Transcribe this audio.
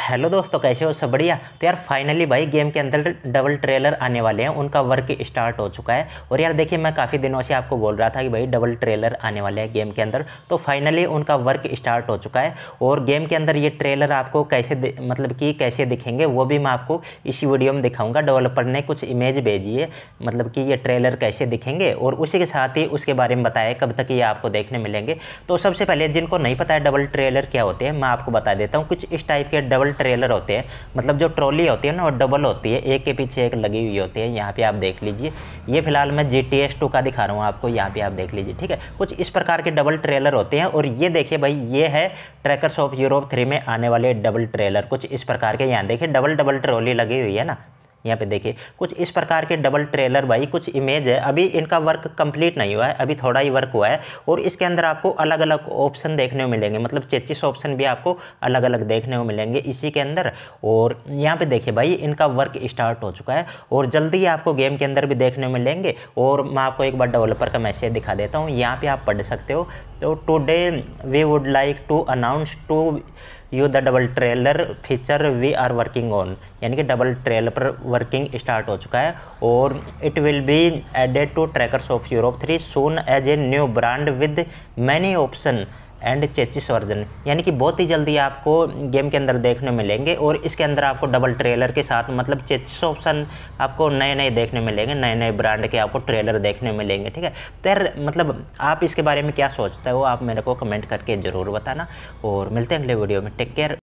hello दोस्तों कैसे हो सब बढ़िया तो यार फाइनली भाई गेम के अंदर डबल ट्रेलर आने वाले हैं उनका वर्क स्टार्ट हो चुका है और यार देखिए मैं काफ़ी दिनों से आपको बोल रहा था कि भाई डबल ट्रेलर आने वाले हैं गेम के अंदर तो फाइनली उनका वर्क स्टार्ट हो चुका है और गेम के अंदर ये ट्रेलर आपको कैसे मतलब कि कैसे दिखेंगे वो भी मैं आपको इसी वीडियो में दिखाऊँगा डेवलपर ने कुछ इमेज भेजी है मतलब कि ये ट्रेलर कैसे दिखेंगे और उसी के साथ ही उसके बारे में बताया कब तक ये आपको देखने मिलेंगे तो सबसे पहले जिनको नहीं पता है डबल ट्रेलर क्या होते हैं मैं आपको बता देता हूँ कुछ इस टाइप के डबल डबल ट्रेलर होते हैं मतलब जो ट्रॉली होती है ना वो डबल होती है एक के पीछे एक लगी हुई होती है यहाँ पे आप देख लीजिए ये फिलहाल मैं जी टी एस टू का दिखा रहा हूँ आपको यहाँ पे आप देख लीजिए ठीक है कुछ इस प्रकार के डबल ट्रेलर होते हैं और ये देखिए भाई ये है ट्रैकर्स ऑफ यूरोप थ्री में आने वाले डबल ट्रेलर कुछ इस प्रकार के यहाँ देखिए डबल डबल ट्रॉली लगी हुई है ना यहाँ पे देखिए कुछ इस प्रकार के डबल ट्रेलर भाई कुछ इमेज है अभी इनका वर्क कंप्लीट नहीं हुआ है अभी थोड़ा ही वर्क हुआ है और इसके अंदर आपको अलग अलग ऑप्शन देखने को मिलेंगे मतलब चेचिस ऑप्शन भी आपको अलग अलग देखने को मिलेंगे इसी के अंदर और यहाँ पे देखिए भाई इनका वर्क स्टार्ट हो चुका है और जल्दी ही आपको गेम के अंदर भी देखने को मिलेंगे और मैं आपको एक बार डेवलपर का मैसेज दिखा देता हूँ यहाँ पर आप पढ़ सकते हो तो today we would like to announce to you the double trailer feature we are working on यानी कि डबल ट्रेलर पर वर्किंग स्टार्ट हो चुका है और it will be added to truckers of Europe three soon as a new brand with many option and chassis version यानी कि बहुत ही जल्दी आपको गेम के अंदर देखने मिलेंगे और इसके अंदर आपको डबल ट्रेलर के साथ मतलब चेचिस ऑप्शन आपको नए नए देखने मिलेंगे नए नए ब्रांड के आपको ट्रेलर देखने मिलेंगे ठीक है तो यार मतलब आप इसके बारे में क्या सोचते हो आप मेरे को कमेंट करके ज़रूर बताना और मिलते हैं अगले वीडियो में टेक केयर